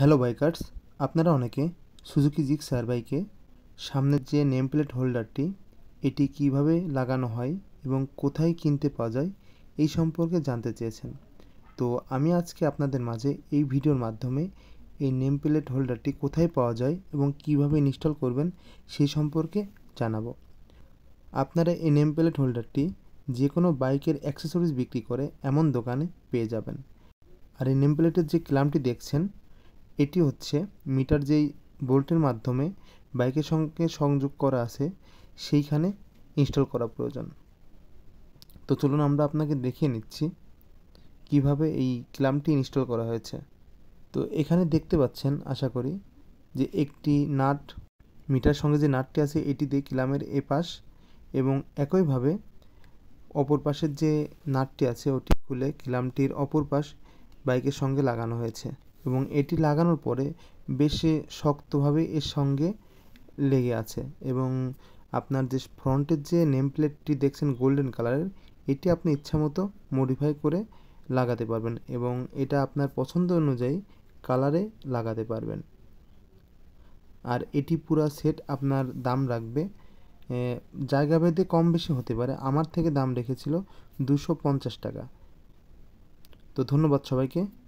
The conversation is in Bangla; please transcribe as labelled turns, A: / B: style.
A: হ্যালো বাইকার্স আপনারা অনেকে সুজুকি জিক্সার বাইকে সামনের যে নেম প্লেট হোল্ডারটি এটি কিভাবে লাগানো হয় এবং কোথায় কিনতে পাওয়া যায় এই সম্পর্কে জানতে চেয়েছেন তো আমি আজকে আপনাদের মাঝে এই ভিডিওর মাধ্যমে এই নেম প্লেট হোল্ডারটি কোথায় পাওয়া যায় এবং কিভাবে ইনস্টল করবেন সেই সম্পর্কে জানাবো আপনারা এই নেম প্লেট হোল্ডারটি যে কোনো বাইকের অ্যাক্সেসরিজ বিক্রি করে এমন দোকানে পেয়ে যাবেন আর এই নেম প্লেটের যে ক্লামটি দেখছেন এটি হচ্ছে মিটার যেই বোল্টের মাধ্যমে বাইকের সঙ্গে সংযোগ করা আছে সেইখানে ইনস্টল করা প্রয়োজন তো চলুন আমরা আপনাকে দেখিয়ে নিচ্ছি কিভাবে এই ক্লামটি ইনস্টল করা হয়েছে তো এখানে দেখতে পাচ্ছেন আশা করি যে একটি নাট মিটার সঙ্গে যে নাটটি আছে এটিতে ক্লামের এপাশ এবং একইভাবে অপর পাশের যে নাটটি আছে ওটি খুলে ক্লামটির অপর পাশ বাইকের সঙ্গে লাগানো হয়েছে এবং এটি লাগানোর পরে বেশে শক্তভাবে এর সঙ্গে লেগে আছে এবং আপনার যে ফ্রন্টের যে নেম প্লেটটি দেখছেন গোল্ডেন কালারের এটি আপনি ইচ্ছামতো মডিফাই করে লাগাতে পারবেন এবং এটা আপনার পছন্দ অনুযায়ী কালারে লাগাতে পারবেন আর এটি পুরো সেট আপনার দাম রাখবে জায়গা ভেদে কম বেশি হতে পারে আমার থেকে দাম রেখেছিল দুশো পঞ্চাশ টাকা তো ধন্যবাদ সবাইকে